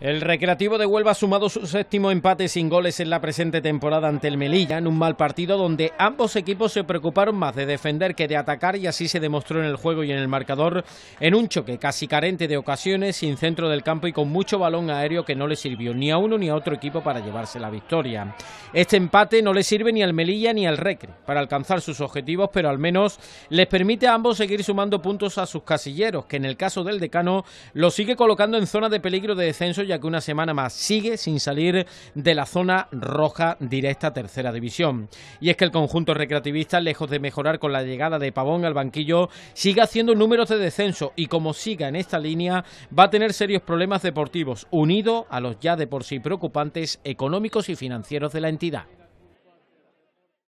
El Recreativo de Huelva ha sumado su séptimo empate sin goles en la presente temporada ante el Melilla, en un mal partido donde ambos equipos se preocuparon más de defender que de atacar y así se demostró en el juego y en el marcador, en un choque casi carente de ocasiones, sin centro del campo y con mucho balón aéreo que no le sirvió ni a uno ni a otro equipo para llevarse la victoria. Este empate no le sirve ni al Melilla ni al Recre para alcanzar sus objetivos, pero al menos les permite a ambos seguir sumando puntos a sus casilleros, que en el caso del decano lo sigue colocando en zona de peligro de descenso ya que una semana más sigue sin salir de la zona roja directa tercera división. Y es que el conjunto recreativista, lejos de mejorar con la llegada de Pavón al banquillo, sigue haciendo números de descenso y como siga en esta línea va a tener serios problemas deportivos, unido a los ya de por sí preocupantes económicos y financieros de la entidad.